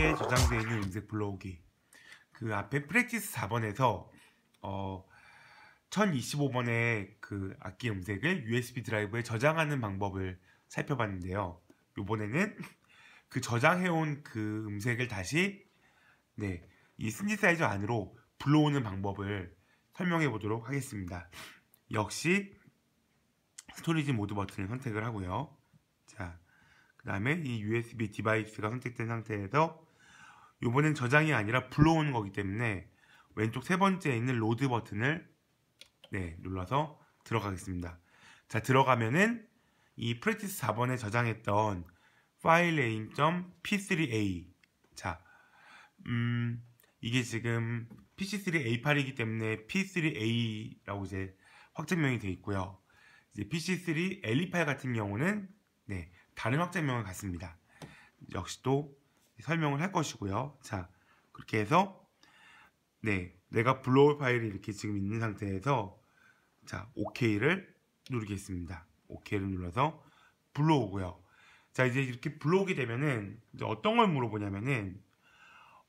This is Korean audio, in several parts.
페에 저장되어 있는 음색 불러오기 그 앞에 프랙티스 4번에서 어 1025번의 그 악기 음색을 USB 드라이브에 저장하는 방법을 살펴봤는데요. 이번에는 그 저장해온 그 음색을 다시 네, 이 신디사이저 안으로 불러오는 방법을 설명해 보도록 하겠습니다. 역시 스토리지 모드 버튼을 선택을 하고요. 자, 그 다음에 이 USB 디바이스가 선택된 상태에서 이번엔 저장이 아니라 불러오는 거기 때문에 왼쪽 세 번째에 있는 로드 버튼을 네, 눌러서 들어가겠습니다. 자, 들어가면은 이프레티스 4번에 저장했던 파일 네임.p3a 자, 음, 이게 지금 PC3A8이기 때문에 P3A라고 이제 확장명이 되어 있고요. 이제 PC3L28 같은 경우는 네, 다른 확장명을 갖습니다. 역시 또 설명을 할 것이고요. 자, 그렇게 해서 네, 내가 불러올 파일이 이렇게 지금 있는 상태에서 자, OK를 누르겠습니다. OK를 눌러서 불러오고요. 자, 이제 이렇게 불러오게 되면은 어떤 걸 물어보냐면은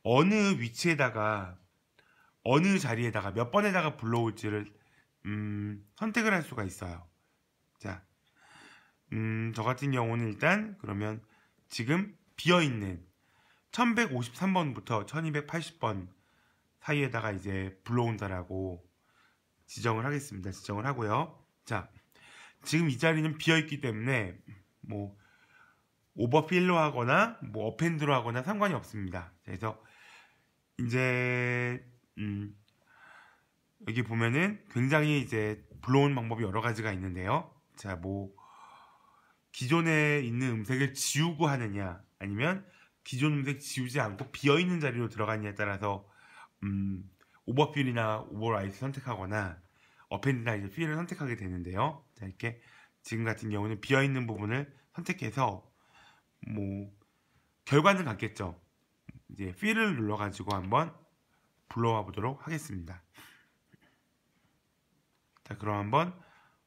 어느 위치에다가 어느 자리에다가 몇 번에다가 불러올지를 음, 선택을 할 수가 있어요. 자, 음, 저 같은 경우는 일단 그러면 지금 비어 있는 1153번부터 1280번 사이에다가 이제 불러온다라고 지정을 하겠습니다. 지정을 하고요. 자, 지금 이 자리는 비어있기 때문에 뭐 오버필로 하거나 뭐 어펜드로 하거나 상관이 없습니다. 그래서 이제 음 여기 보면은 굉장히 이제 불러온 방법이 여러 가지가 있는데요. 자, 뭐 기존에 있는 음색을 지우고 하느냐 아니면 기존 음색 지우지 않고 비어있는 자리로 들어갔냐에 따라서 음, 오버필이나 오버라이트 선택하거나 어펜드나 이제 필을 선택하게 되는데요. 자, 이렇게 지금 같은 경우는 비어있는 부분을 선택해서 뭐 결과는 같겠죠. 이제 필을 눌러가지고 한번 불러와 보도록 하겠습니다. 자, 그럼 한번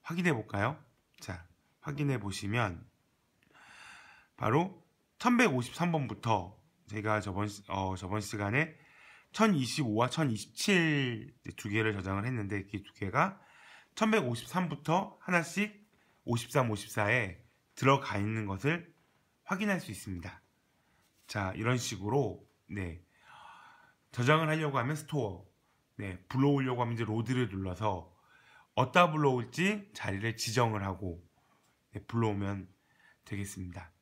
확인해 볼까요? 자, 확인해 보시면 바로 1153번부터 제가 저번 어, 저번 시간에 1025와 1027 두 개를 저장을 했는데 이두 그 개가 1153부터 하나씩 53, 54에 들어가 있는 것을 확인할 수 있습니다. 자, 이런 식으로 네. 저장을 하려고 하면 스토어, 네, 불러오려고 하면 이제 로드를 눌러서 어디다 불러올지 자리를 지정을 하고 네, 불러오면 되겠습니다.